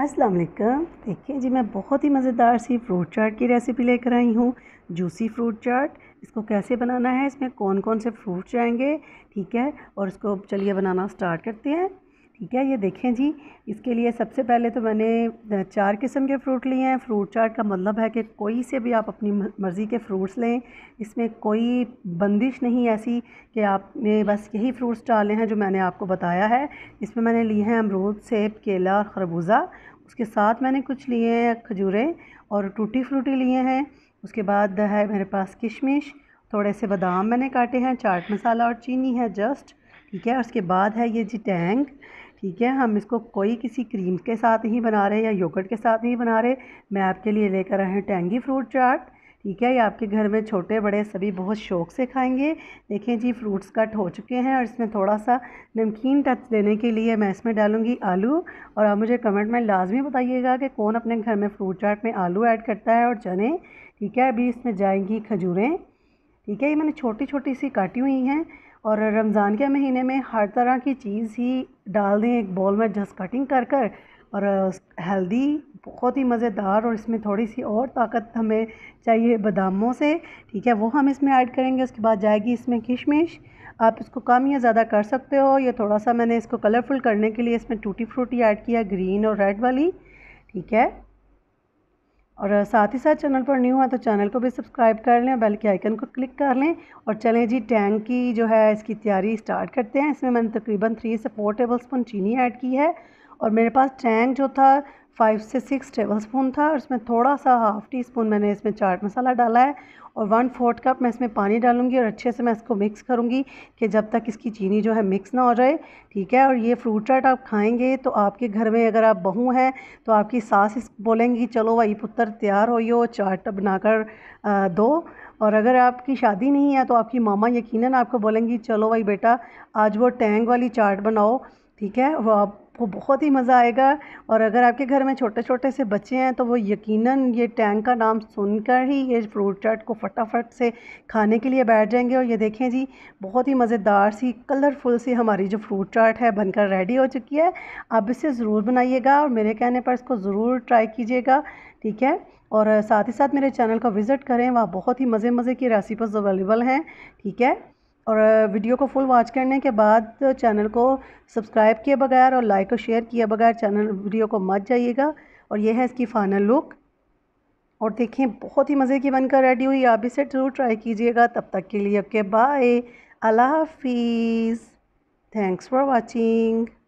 अस्सलाम वालेकुम देखिए जी मैं बहुत ही मज़ेदार सी फ्रूट चाट की रेसिपी लेकर आई हूँ जूसी फ्रूट चाट इसको कैसे बनाना है इसमें कौन कौन से फ्रूट जाएंगे ठीक है और इसको चलिए बनाना स्टार्ट करते हैं ठीक है ये देखें जी इसके लिए सबसे पहले तो मैंने चार किस्म के फ्रूट लिए हैं फ्रूट चाट का मतलब है कि कोई से भी आप अपनी मर्ज़ी के फ्रूट्स लें इसमें कोई बंदिश नहीं ऐसी कि आपने बस यही फ्रूट्स डाले हैं जो मैंने आपको बताया है इसमें मैंने लिए हैं अमरूद सेब केला और खरबूजा उसके साथ मैंने कुछ लिए हैं खजूरें और टूटी फ्रूटी लिए हैं उसके बाद है मेरे पास किशमिश थोड़े से बादाम मैंने काटे हैं चाट मसाला और चीनी है जस्ट ठीक है उसके बाद है ये जी टैंग ठीक है हम इसको कोई किसी क्रीम के साथ ही बना रहे या योगर्ट के साथ ही बना रहे मैं आपके लिए लेकर आए हैं टेंगी फ्रूट चाट ठीक है ये आपके घर में छोटे बड़े सभी बहुत शौक से खाएंगे देखें जी फ्रूट्स कट हो चुके हैं और इसमें थोड़ा सा नमकीन टच देने के लिए मैं इसमें डालूंगी आलू और आप मुझे कमेंट में लाजमी बताइएगा कि कौन अपने घर में फ्रूट चाट में आलू ऐड करता है और चने ठीक है अभी इसमें जाएंगी खजूरें ठीक है ये मैंने छोटी छोटी सी काटी हुई हैं और रमज़ान के महीने में हर तरह की चीज़ ही डाल दें एक बॉल में जस्ट कटिंग कर कर और हेल्दी बहुत ही मज़ेदार और इसमें थोड़ी सी और ताकत हमें चाहिए बादामों से ठीक है वो हम इसमें ऐड करेंगे उसके बाद जाएगी इसमें किशमिश आप इसको कम या ज़्यादा कर सकते हो या थोड़ा सा मैंने इसको कलरफुल करने के लिए इसमें टूटी फ्रूटी ऐड किया ग्रीन और रेड वाली ठीक है और साथ ही साथ चैनल पर न्यू है तो चैनल को भी सब्सक्राइब कर लें बेल के आइकन को क्लिक कर लें और चलें जी टैंक की जो है इसकी तैयारी स्टार्ट करते हैं इसमें मैंने तकरीबन थ्री से फोर टेबल स्पून चीनी ऐड की है और मेरे पास टैंक जो था फाइव से सिक्स टेबल स्पून था और इसमें थोड़ा सा हाफ़ टी स्पून मैंने इसमें चाट मसाला डाला है और वन फोर्थ कप मैं इसमें पानी डालूंगी और अच्छे से मैं इसको मिक्स करूंगी कि जब तक इसकी चीनी जो है मिक्स ना हो जाए ठीक है और ये फ्रूट चाट आप खाएंगे तो आपके घर में अगर आप बहू हैं तो आपकी सास इस बोलेंगी चलो भाई पुत्र तैयार हो यो चाट बनाकर दो और अगर आपकी शादी नहीं है तो आपकी मामा यकीनन आपको बोलेंगी चलो भाई बेटा आज वो टैंग वाली चाट बनाओ ठीक है वो आपको बहुत ही मज़ा आएगा और अगर आपके घर में छोटे छोटे से बच्चे हैं तो वो यकीनन ये टैंक का नाम सुनकर ही ये फ्रूट चाट को फटाफट से खाने के लिए बैठ जाएंगे और ये देखें जी बहुत ही मज़ेदार सी कलरफुल सी हमारी जो फ्रूट चाट है बनकर रेडी हो चुकी है आप इसे ज़रूर बनाइएगा और मेरे कहने पर इसको ज़रूर ट्राई कीजिएगा ठीक है और साथ ही साथ मेरे चैनल को विज़िट करें वहाँ बहुत ही मज़े मज़े की रेसिपीज़ अवेलेबल हैं ठीक है और वीडियो को फुल वॉच करने के बाद चैनल को सब्सक्राइब किए बगैर और लाइक और शेयर किए बगैर चैनल वीडियो को मत जाइएगा और यह है इसकी फाइनल लुक और देखें बहुत ही मज़े की बनकर रेडी हुई आप इसे ज़रूर ट्राई कीजिएगा तब तक के लिए ओके बाय अल्लाह हाफिज़ थैंक्स फॉर वाचिंग